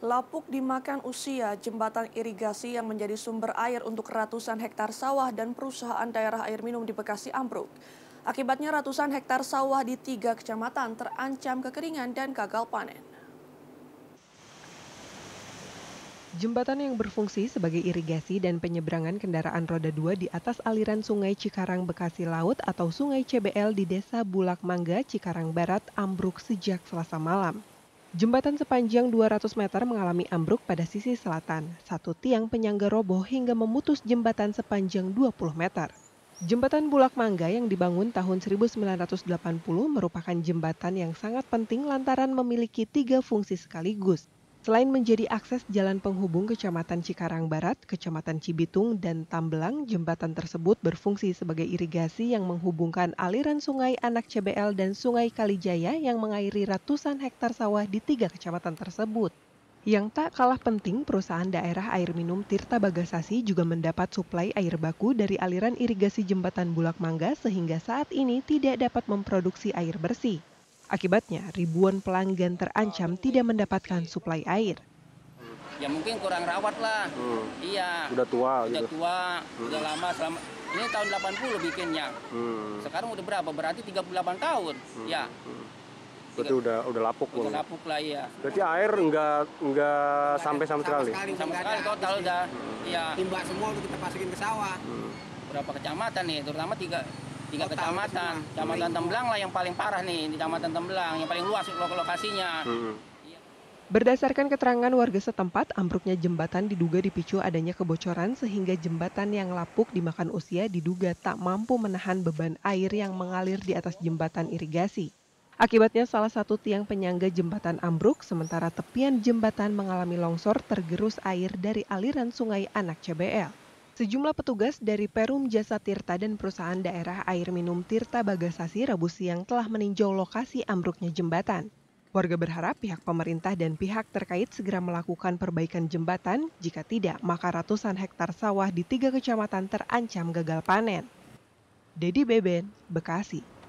Lapuk dimakan usia jembatan irigasi yang menjadi sumber air untuk ratusan hektar sawah dan perusahaan daerah air minum di Bekasi ambruk. Akibatnya ratusan hektar sawah di tiga kecamatan terancam kekeringan dan gagal panen. Jembatan yang berfungsi sebagai irigasi dan penyeberangan kendaraan roda dua di atas aliran Sungai Cikarang Bekasi Laut atau Sungai CBL di Desa Bulak Mangga, Cikarang Barat ambruk sejak Selasa malam. Jembatan sepanjang 200 meter mengalami ambruk pada sisi selatan. Satu tiang penyangga roboh hingga memutus jembatan sepanjang 20 meter. Jembatan Bulak Mangga yang dibangun tahun 1980 merupakan jembatan yang sangat penting lantaran memiliki tiga fungsi sekaligus, Selain menjadi akses jalan penghubung Kecamatan Cikarang Barat, Kecamatan Cibitung, dan Tambelang, jembatan tersebut berfungsi sebagai irigasi yang menghubungkan aliran sungai Anak CBL dan Sungai Kalijaya yang mengairi ratusan hektar sawah di tiga kecamatan tersebut. Yang tak kalah penting, perusahaan daerah air minum Tirta Bagasasi juga mendapat suplai air baku dari aliran irigasi jembatan Bulak Mangga sehingga saat ini tidak dapat memproduksi air bersih. Akibatnya, ribuan pelanggan terancam tidak mendapatkan suplai air. Ya mungkin kurang rawat lah. Hmm. Iya. Udah tua udah gitu. tua, hmm. udah lama selama ini tahun 80 bikinnya. Hmm. Sekarang udah berapa? Berarti 38 tahun. Hmm. Ya. Hmm. Berarti udah udah lapuk Udah lapuk lah iya. Berarti air enggak enggak sampai sama, sama sekali. sekali. Sama sekali total udah. Hmm. Iya. Timba semua kita pasukin ke sawah. Hmm. Berapa kecamatan nih? Terutama tiga tiga kecamatan. Kecamatan Tembelang lah yang paling parah nih, di Kecamatan Tembelang yang paling luas lokasinya. Hmm. Berdasarkan keterangan warga setempat, ambruknya jembatan diduga dipicu adanya kebocoran sehingga jembatan yang lapuk dimakan usia diduga tak mampu menahan beban air yang mengalir di atas jembatan irigasi. Akibatnya salah satu tiang penyangga jembatan ambruk sementara tepian jembatan mengalami longsor tergerus air dari aliran sungai anak CBL. Sejumlah petugas dari Perum Jasa Tirta dan perusahaan daerah air minum Tirta Bagasasi Rabu siang telah meninjau lokasi ambruknya jembatan. Warga berharap pihak pemerintah dan pihak terkait segera melakukan perbaikan jembatan, jika tidak maka ratusan hektar sawah di tiga kecamatan terancam gagal panen. Dedi Beben, Bekasi.